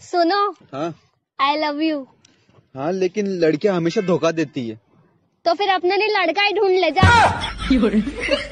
सुनो I love you हाँ लेकिन लड़कियाँ हमेशा धोखा देती है तो फिर अपने लड़का ही ढूंढ ले जा